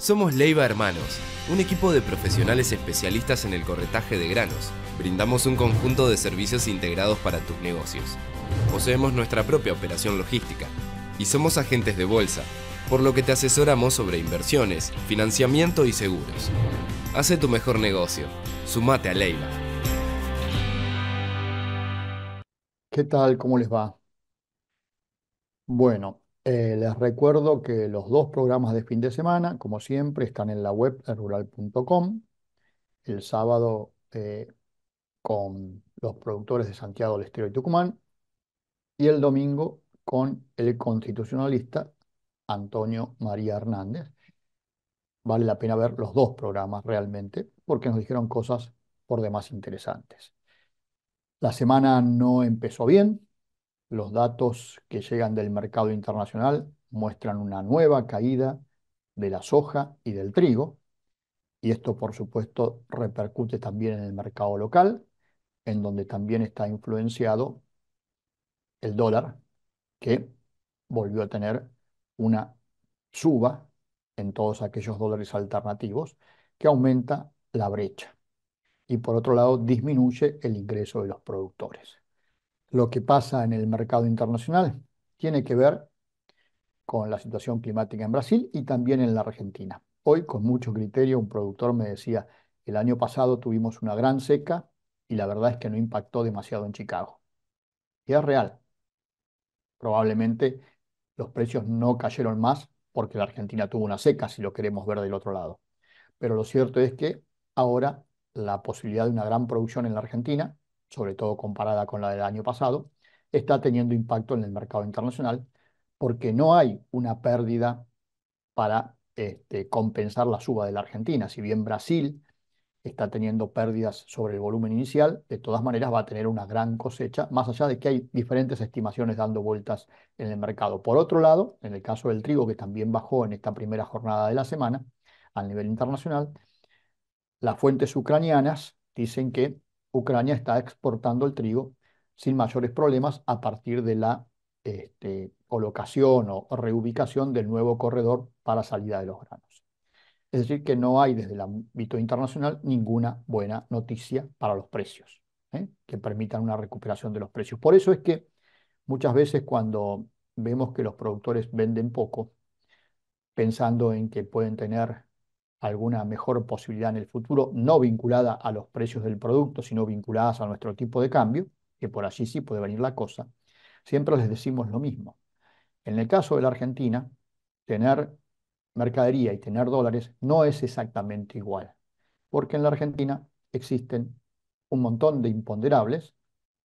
Somos Leiva Hermanos, un equipo de profesionales especialistas en el corretaje de granos. Brindamos un conjunto de servicios integrados para tus negocios. Poseemos nuestra propia operación logística y somos agentes de bolsa, por lo que te asesoramos sobre inversiones, financiamiento y seguros. Hace tu mejor negocio. Sumate a Leiva. ¿Qué tal? ¿Cómo les va? Bueno, eh, les recuerdo que los dos programas de fin de semana, como siempre, están en la web rural.com. El sábado eh, con los productores de Santiago del Estero y Tucumán. Y el domingo con el constitucionalista Antonio María Hernández. Vale la pena ver los dos programas realmente, porque nos dijeron cosas por demás interesantes. La semana no empezó bien, los datos que llegan del mercado internacional muestran una nueva caída de la soja y del trigo, y esto por supuesto repercute también en el mercado local, en donde también está influenciado el dólar, que volvió a tener una suba en todos aquellos dólares alternativos, que aumenta la brecha y por otro lado disminuye el ingreso de los productores lo que pasa en el mercado internacional. Tiene que ver con la situación climática en Brasil y también en la Argentina. Hoy, con mucho criterio, un productor me decía, el año pasado tuvimos una gran seca y la verdad es que no impactó demasiado en Chicago. Y es real. Probablemente los precios no cayeron más porque la Argentina tuvo una seca, si lo queremos ver del otro lado. Pero lo cierto es que ahora la posibilidad de una gran producción en la Argentina sobre todo comparada con la del año pasado, está teniendo impacto en el mercado internacional porque no hay una pérdida para este, compensar la suba de la Argentina. Si bien Brasil está teniendo pérdidas sobre el volumen inicial, de todas maneras va a tener una gran cosecha, más allá de que hay diferentes estimaciones dando vueltas en el mercado. Por otro lado, en el caso del trigo, que también bajó en esta primera jornada de la semana a nivel internacional, las fuentes ucranianas dicen que Ucrania está exportando el trigo sin mayores problemas a partir de la este, colocación o reubicación del nuevo corredor para salida de los granos. Es decir, que no hay desde el ámbito internacional ninguna buena noticia para los precios, ¿eh? que permitan una recuperación de los precios. Por eso es que muchas veces cuando vemos que los productores venden poco, pensando en que pueden tener alguna mejor posibilidad en el futuro, no vinculada a los precios del producto, sino vinculadas a nuestro tipo de cambio, que por allí sí puede venir la cosa, siempre les decimos lo mismo. En el caso de la Argentina, tener mercadería y tener dólares no es exactamente igual, porque en la Argentina existen un montón de imponderables.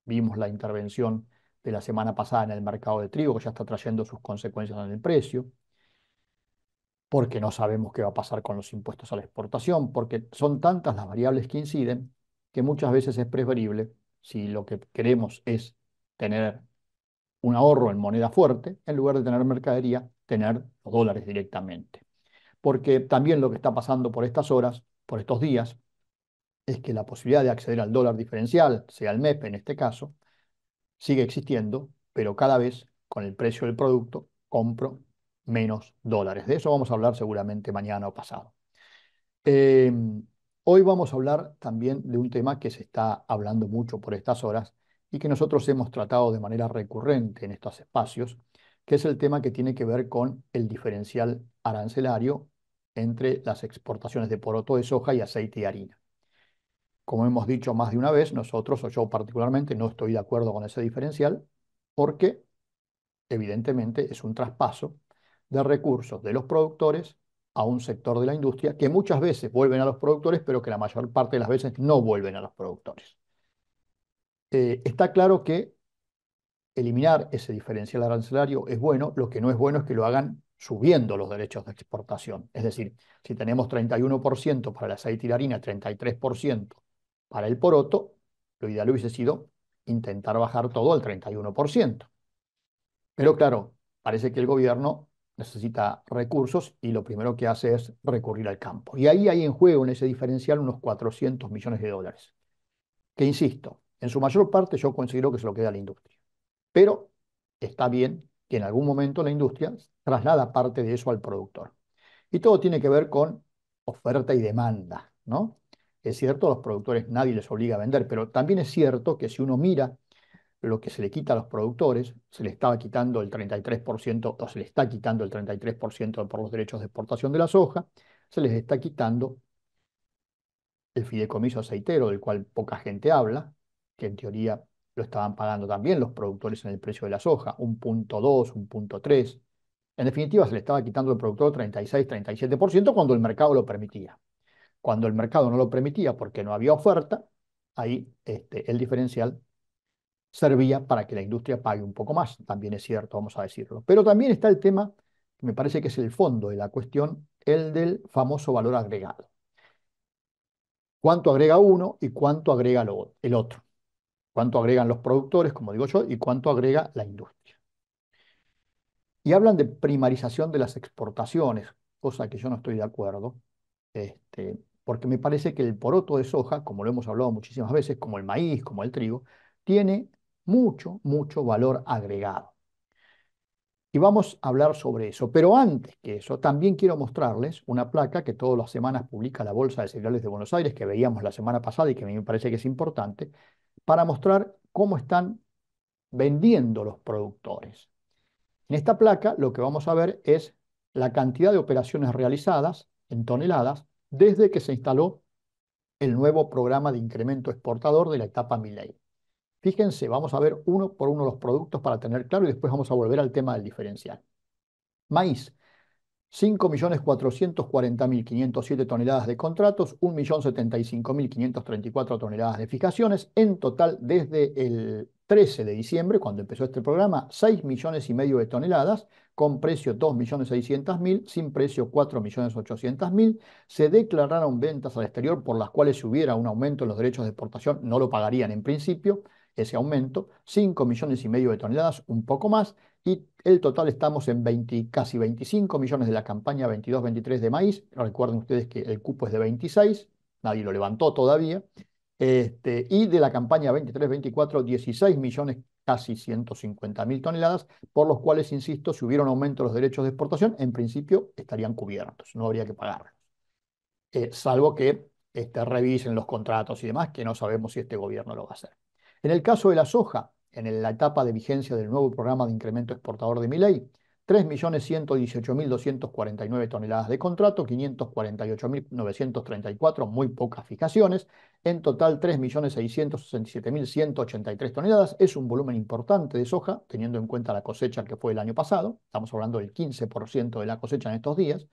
Vimos la intervención de la semana pasada en el mercado de trigo, que ya está trayendo sus consecuencias en el precio porque no sabemos qué va a pasar con los impuestos a la exportación, porque son tantas las variables que inciden que muchas veces es preferible, si lo que queremos es tener un ahorro en moneda fuerte, en lugar de tener mercadería, tener los dólares directamente. Porque también lo que está pasando por estas horas, por estos días, es que la posibilidad de acceder al dólar diferencial, sea el MEP en este caso, sigue existiendo, pero cada vez con el precio del producto compro menos dólares. De eso vamos a hablar seguramente mañana o pasado. Eh, hoy vamos a hablar también de un tema que se está hablando mucho por estas horas y que nosotros hemos tratado de manera recurrente en estos espacios, que es el tema que tiene que ver con el diferencial arancelario entre las exportaciones de poroto de soja y aceite y harina. Como hemos dicho más de una vez, nosotros o yo particularmente no estoy de acuerdo con ese diferencial porque evidentemente es un traspaso de recursos de los productores a un sector de la industria que muchas veces vuelven a los productores, pero que la mayor parte de las veces no vuelven a los productores. Eh, está claro que eliminar ese diferencial arancelario es bueno, lo que no es bueno es que lo hagan subiendo los derechos de exportación. Es decir, si tenemos 31% para el aceite y la harina, 33% para el poroto, lo ideal hubiese sido intentar bajar todo al 31%. Pero claro, parece que el gobierno necesita recursos y lo primero que hace es recurrir al campo. Y ahí hay en juego en ese diferencial unos 400 millones de dólares, que insisto, en su mayor parte yo considero que se lo queda a la industria. Pero está bien que en algún momento la industria traslada parte de eso al productor. Y todo tiene que ver con oferta y demanda, ¿no? Es cierto, los productores nadie les obliga a vender, pero también es cierto que si uno mira lo que se le quita a los productores, se le estaba quitando el 33% o se le está quitando el 33% por los derechos de exportación de la soja, se les está quitando el fideicomiso aceitero, del cual poca gente habla, que en teoría lo estaban pagando también los productores en el precio de la soja, un punto dos, un punto 3. En definitiva, se le estaba quitando al productor 36, 37% cuando el mercado lo permitía. Cuando el mercado no lo permitía porque no había oferta, ahí este, el diferencial servía para que la industria pague un poco más, también es cierto, vamos a decirlo. Pero también está el tema, que me parece que es el fondo de la cuestión, el del famoso valor agregado. ¿Cuánto agrega uno y cuánto agrega el otro? ¿Cuánto agregan los productores, como digo yo, y cuánto agrega la industria? Y hablan de primarización de las exportaciones, cosa que yo no estoy de acuerdo, este, porque me parece que el poroto de soja, como lo hemos hablado muchísimas veces, como el maíz, como el trigo, tiene mucho, mucho valor agregado. Y vamos a hablar sobre eso. Pero antes que eso, también quiero mostrarles una placa que todas las semanas publica la Bolsa de Cereales de Buenos Aires, que veíamos la semana pasada y que a mí me parece que es importante, para mostrar cómo están vendiendo los productores. En esta placa lo que vamos a ver es la cantidad de operaciones realizadas en toneladas desde que se instaló el nuevo programa de incremento exportador de la etapa Miley. Fíjense, vamos a ver uno por uno los productos para tener claro y después vamos a volver al tema del diferencial. Maíz, 5.440.507 toneladas de contratos, 1.075.534 toneladas de fijaciones. En total, desde el 13 de diciembre, cuando empezó este programa, 6 millones y medio de toneladas, con precio 2.600.000, sin precio 4.800.000. Se declararon ventas al exterior por las cuales si hubiera un aumento en los derechos de exportación no lo pagarían en principio ese aumento, 5 millones y medio de toneladas, un poco más, y el total estamos en casi 25 millones de la campaña 22-23 de maíz. Recuerden ustedes que el cupo es de 26, nadie lo levantó todavía. Este, y de la campaña 23-24, 16 millones, casi 150 mil toneladas, por los cuales, insisto, si hubiera un aumento de los derechos de exportación, en principio estarían cubiertos, no habría que pagarlos. Eh, salvo que este, revisen los contratos y demás, que no sabemos si este gobierno lo va a hacer. En el caso de la soja, en la etapa de vigencia del nuevo programa de incremento exportador de Miley, 3.118.249 toneladas de contrato, 548.934, muy pocas fijaciones, en total 3.667.183 toneladas, es un volumen importante de soja, teniendo en cuenta la cosecha que fue el año pasado, estamos hablando del 15% de la cosecha en estos días,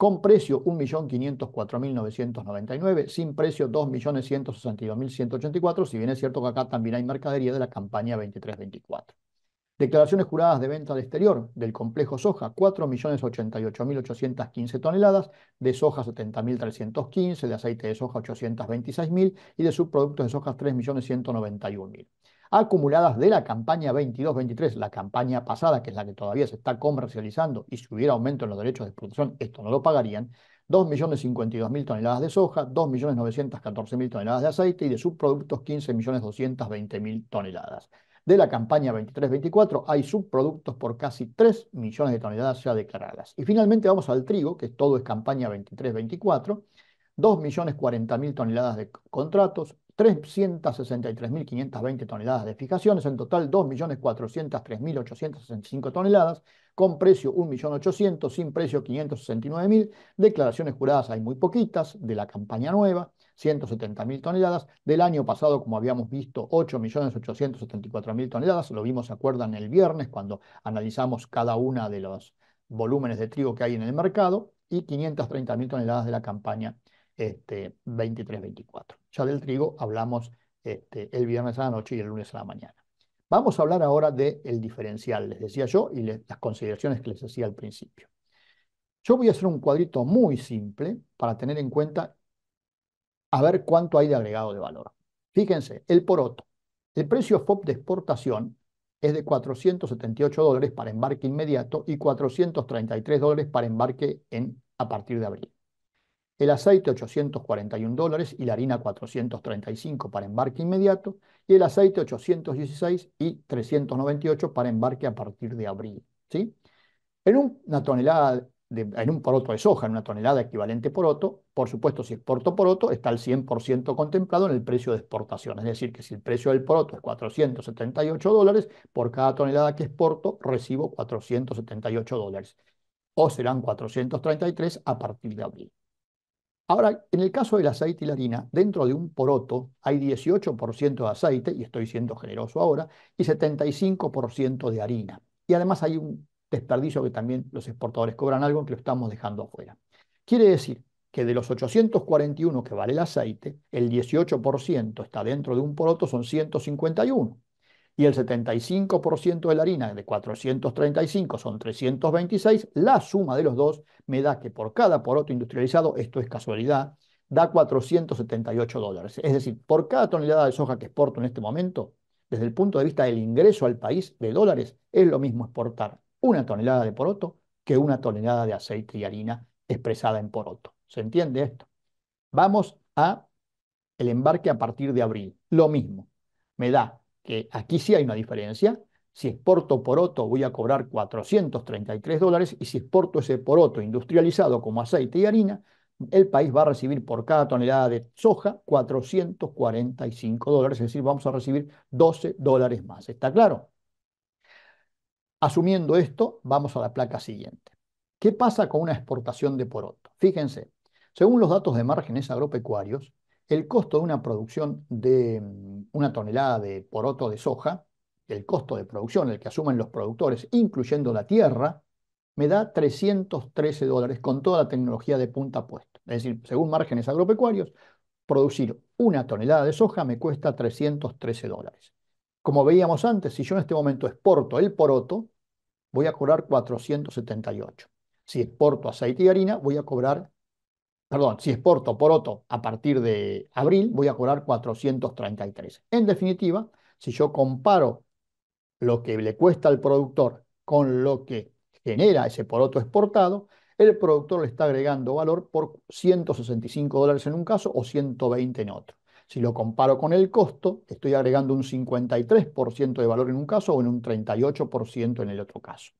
con precio 1.504.999, sin precio 2.162.184, si bien es cierto que acá también hay mercadería de la campaña 2324. Declaraciones juradas de venta al exterior del complejo soja, 4.088.815 toneladas, de soja 70.315, de aceite de soja 826.000 y de subproductos de soja 3.191.000 acumuladas de la campaña 22-23, la campaña pasada, que es la que todavía se está comercializando, y si hubiera aumento en los derechos de producción esto no lo pagarían, 2.052.000 toneladas de soja, 2.914.000 toneladas de aceite y de subproductos 15.220.000 toneladas. De la campaña 23-24 hay subproductos por casi 3 millones de toneladas ya declaradas. Y finalmente vamos al trigo, que todo es campaña 23-24, 2.040.000 toneladas de contratos, 363.520 toneladas de fijaciones, en total 2.403.865 toneladas, con precio 1.800.000, sin precio 569.000, declaraciones juradas hay muy poquitas, de la campaña nueva, 170.000 toneladas, del año pasado, como habíamos visto, 8.874.000 toneladas, lo vimos, se acuerdan, el viernes cuando analizamos cada una de los volúmenes de trigo que hay en el mercado, y 530.000 toneladas de la campaña este, 23-24. Ya del trigo hablamos este, el viernes a la noche y el lunes a la mañana. Vamos a hablar ahora del diferencial, les decía yo, y las consideraciones que les decía al principio. Yo voy a hacer un cuadrito muy simple para tener en cuenta a ver cuánto hay de agregado de valor. Fíjense, el poroto. El precio FOB de exportación es de 478 dólares para embarque inmediato y 433 dólares para embarque en, a partir de abril el aceite 841 dólares y la harina 435 para embarque inmediato y el aceite 816 y 398 para embarque a partir de abril. ¿sí? En una tonelada, en un poroto de soja, en una tonelada equivalente poroto, por supuesto si exporto poroto está al 100% contemplado en el precio de exportación, es decir, que si el precio del poroto es 478 dólares, por cada tonelada que exporto recibo 478 dólares o serán 433 a partir de abril. Ahora, en el caso del aceite y la harina, dentro de un poroto hay 18% de aceite, y estoy siendo generoso ahora, y 75% de harina. Y además hay un desperdicio que también los exportadores cobran algo que lo estamos dejando afuera. Quiere decir que de los 841 que vale el aceite, el 18% está dentro de un poroto, son 151 y el 75% de la harina de 435 son 326, la suma de los dos me da que por cada poroto industrializado, esto es casualidad, da 478 dólares. Es decir, por cada tonelada de soja que exporto en este momento, desde el punto de vista del ingreso al país de dólares, es lo mismo exportar una tonelada de poroto que una tonelada de aceite y harina expresada en poroto. ¿Se entiende esto? Vamos a el embarque a partir de abril. Lo mismo. Me da aquí sí hay una diferencia. Si exporto poroto voy a cobrar 433 dólares y si exporto ese poroto industrializado como aceite y harina, el país va a recibir por cada tonelada de soja 445 dólares, es decir, vamos a recibir 12 dólares más. ¿Está claro? Asumiendo esto, vamos a la placa siguiente. ¿Qué pasa con una exportación de poroto? Fíjense, según los datos de márgenes agropecuarios, el costo de una producción de mm, una tonelada de poroto de soja, el costo de producción, el que asumen los productores, incluyendo la tierra, me da 313 dólares con toda la tecnología de punta puesta. Es decir, según márgenes agropecuarios, producir una tonelada de soja me cuesta 313 dólares. Como veíamos antes, si yo en este momento exporto el poroto, voy a cobrar 478. Si exporto aceite y harina, voy a cobrar perdón, si exporto poroto a partir de abril, voy a cobrar 433. En definitiva, si yo comparo lo que le cuesta al productor con lo que genera ese poroto exportado, el productor le está agregando valor por 165 dólares en un caso o 120 en otro. Si lo comparo con el costo, estoy agregando un 53% de valor en un caso o en un 38% en el otro caso.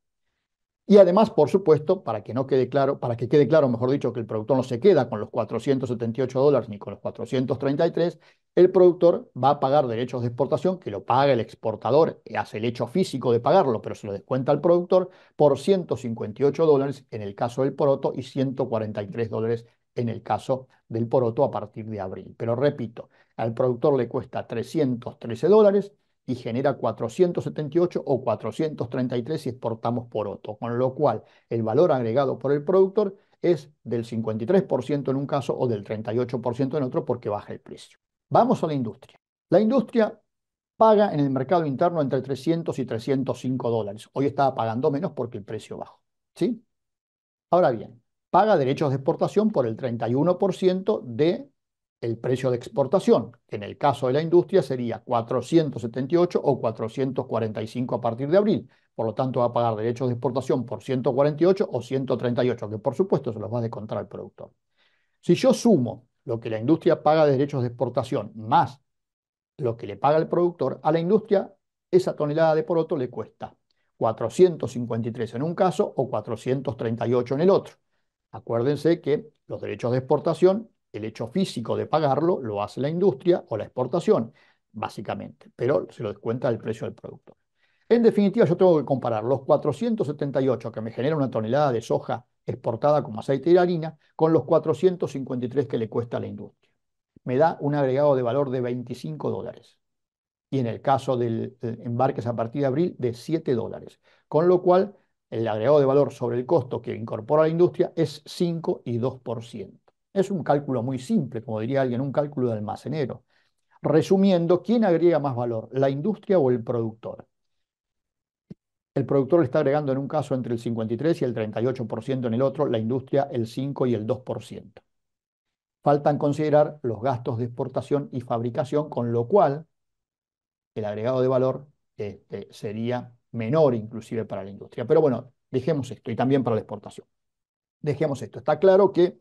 Y además, por supuesto, para que no quede claro, para que quede claro, mejor dicho, que el productor no se queda con los 478 dólares ni con los 433, el productor va a pagar derechos de exportación, que lo paga el exportador, hace el hecho físico de pagarlo, pero se lo descuenta al productor, por 158 dólares en el caso del poroto y 143 dólares en el caso del poroto a partir de abril. Pero repito, al productor le cuesta 313 dólares, y genera 478 o 433 si exportamos por otro. con lo cual el valor agregado por el productor es del 53% en un caso o del 38% en otro porque baja el precio. Vamos a la industria. La industria paga en el mercado interno entre 300 y 305 dólares. Hoy estaba pagando menos porque el precio bajó. ¿sí? Ahora bien, paga derechos de exportación por el 31% de el precio de exportación, en el caso de la industria sería 478 o 445 a partir de abril. Por lo tanto, va a pagar derechos de exportación por 148 o 138, que por supuesto se los va a descontar el productor. Si yo sumo lo que la industria paga de derechos de exportación más lo que le paga el productor, a la industria esa tonelada de poroto le cuesta 453 en un caso o 438 en el otro. Acuérdense que los derechos de exportación el hecho físico de pagarlo lo hace la industria o la exportación, básicamente, pero se lo descuenta el precio del producto. En definitiva, yo tengo que comparar los 478 que me genera una tonelada de soja exportada como aceite y harina con los 453 que le cuesta a la industria. Me da un agregado de valor de 25 dólares. Y en el caso del embarque a partir de abril, de 7 dólares. Con lo cual, el agregado de valor sobre el costo que incorpora la industria es 5 y 2%. Es un cálculo muy simple, como diría alguien, un cálculo de almacenero. Resumiendo, ¿quién agrega más valor, la industria o el productor? El productor le está agregando en un caso entre el 53 y el 38%, en el otro la industria el 5 y el 2%. Faltan considerar los gastos de exportación y fabricación, con lo cual el agregado de valor este, sería menor inclusive para la industria. Pero bueno, dejemos esto y también para la exportación. Dejemos esto. Está claro que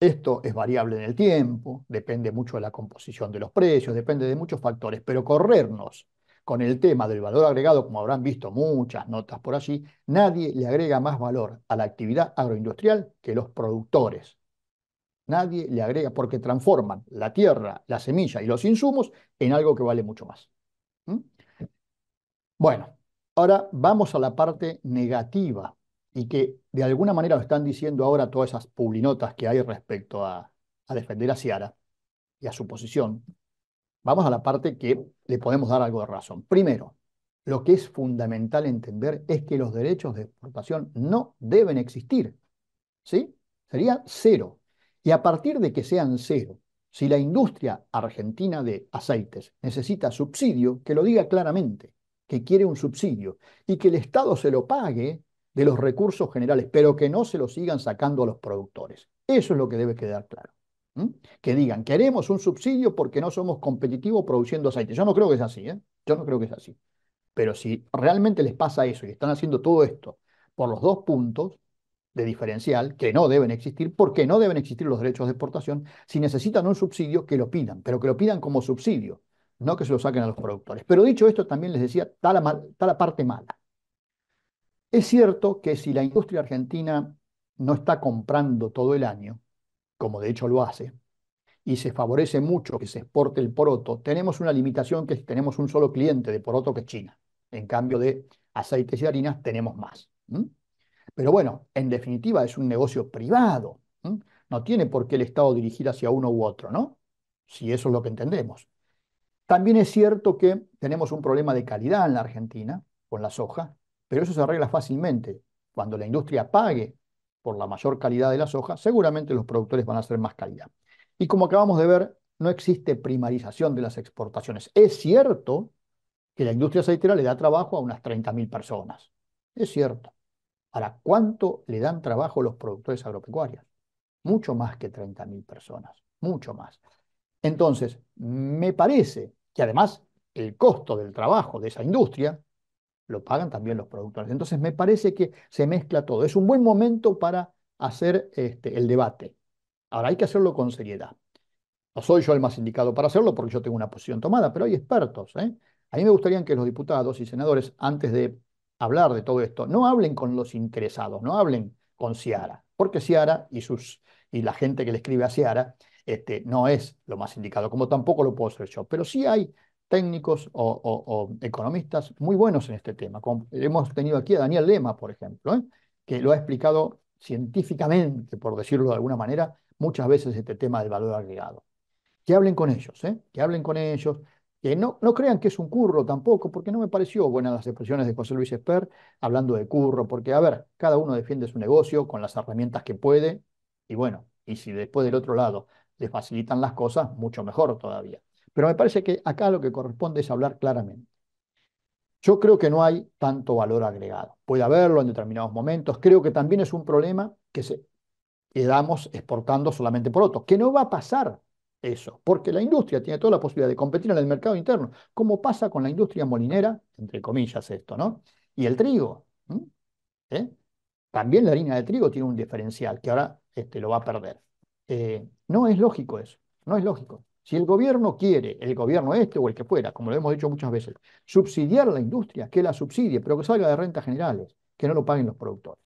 esto es variable en el tiempo, depende mucho de la composición de los precios, depende de muchos factores, pero corrernos con el tema del valor agregado, como habrán visto muchas notas por allí, nadie le agrega más valor a la actividad agroindustrial que los productores. Nadie le agrega porque transforman la tierra, la semilla y los insumos en algo que vale mucho más. ¿Mm? Bueno, ahora vamos a la parte negativa y que de alguna manera lo están diciendo ahora todas esas publinotas que hay respecto a, defender a Ciara y a su posición, vamos a la parte que le podemos dar algo de razón. Primero, lo que es fundamental entender es que los derechos de exportación no deben existir. ¿Sí? Sería cero. Y a partir de que sean cero, si la industria argentina de aceites necesita subsidio, que lo diga claramente, que quiere un subsidio y que el Estado se lo pague de los recursos generales, pero que no se los sigan sacando a los productores. Eso es lo que debe quedar claro. Que digan, queremos un subsidio porque no somos competitivos produciendo aceite. Yo no creo que es así, ¿eh? Yo no creo que es así. Pero si realmente les pasa eso y están haciendo todo esto por los dos puntos de diferencial, que no deben existir, porque no deben existir los derechos de exportación, si necesitan un subsidio, que lo pidan, pero que lo pidan como subsidio, no que se lo saquen a los productores. Pero dicho esto, también les decía, está la parte mala. Es cierto que si la industria argentina no está comprando todo el año, como de hecho lo hace, y se favorece mucho que se exporte el poroto, tenemos una limitación que tenemos un solo cliente de poroto que es China. En cambio de aceites y harinas tenemos más. Pero bueno, en definitiva es un negocio privado. No tiene por qué el Estado dirigir hacia uno u otro, ¿no? Si eso es lo que entendemos. También es cierto que tenemos un problema de calidad en la Argentina con la soja, pero eso se arregla fácilmente. Cuando la industria pague por la mayor calidad de la soja, seguramente los productores van a hacer más calidad. Y como acabamos de ver, no existe primarización de las exportaciones. Es cierto que la industria aceitera le da trabajo a unas 30.000 personas. Es cierto. ¿Para ¿cuánto le dan trabajo los productores agropecuarios? Mucho más que 30.000 personas, mucho más. Entonces, me parece que además el costo del trabajo de esa industria lo pagan también los productores. Entonces me parece que se mezcla todo. Es un buen momento para hacer este, el debate. Ahora hay que hacerlo con seriedad. No soy yo el más indicado para hacerlo porque yo tengo una posición tomada, pero hay expertos. ¿eh? A mí me gustaría que los diputados y senadores, antes de hablar de todo esto, no hablen con los interesados, no hablen con Ciara, porque Ciara y, sus, y la gente que le escribe a Ciara este, no es lo más indicado, como tampoco lo puedo ser yo. Pero sí hay técnicos o, economistas muy buenos en este tema. hemos tenido aquí a Daniel Lema, por ejemplo, ¿eh? que lo ha explicado científicamente, por decirlo de alguna manera, muchas veces este tema del valor agregado. Que hablen con ellos, ¿eh? que hablen con ellos, que no, no crean que es un curro tampoco, porque no me pareció buenas las expresiones de José Luis Esper hablando de curro, porque, a ver, cada uno defiende su negocio con las herramientas que puede, y bueno, y si después del otro lado les facilitan las cosas, mucho mejor todavía. Pero me parece que acá lo que corresponde es hablar claramente. Yo creo que no hay tanto valor agregado. Puede haberlo en determinados momentos. Creo que también es un problema que se quedamos exportando solamente por otros, que no va a pasar eso, porque la industria tiene toda la posibilidad de competir en el mercado interno, como pasa con la industria molinera, entre comillas esto, ¿no? Y el trigo. ¿Eh? También la harina de trigo tiene un diferencial que ahora este, lo va a perder. Eh, no es lógico eso, no es lógico. Si el gobierno quiere, el gobierno este o el que fuera, como lo hemos dicho muchas veces, subsidiar a la industria, que la subsidie, pero que salga de rentas generales, que no lo paguen los productores.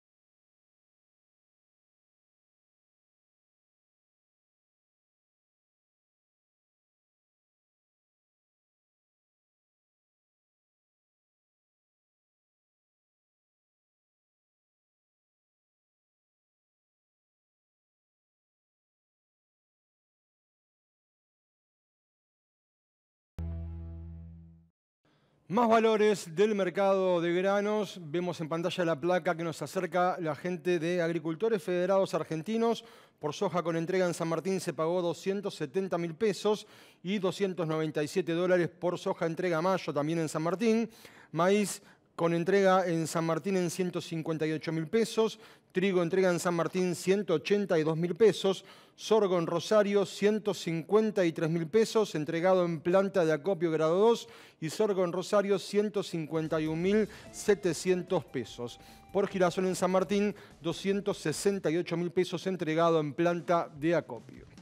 Más valores del mercado de granos. Vemos en pantalla la placa que nos acerca la gente de Agricultores Federados Argentinos. Por soja con entrega en San Martín se pagó 270 mil pesos y 297 dólares por soja entrega mayo también en San Martín. Maíz con entrega en San Martín en 158 mil pesos, trigo entrega en San Martín 182 mil pesos, sorgo en Rosario 153 mil pesos, entregado en planta de acopio grado 2 y sorgo en Rosario 151 mil 700 pesos. Por girasol en San Martín 268 mil pesos entregado en planta de acopio.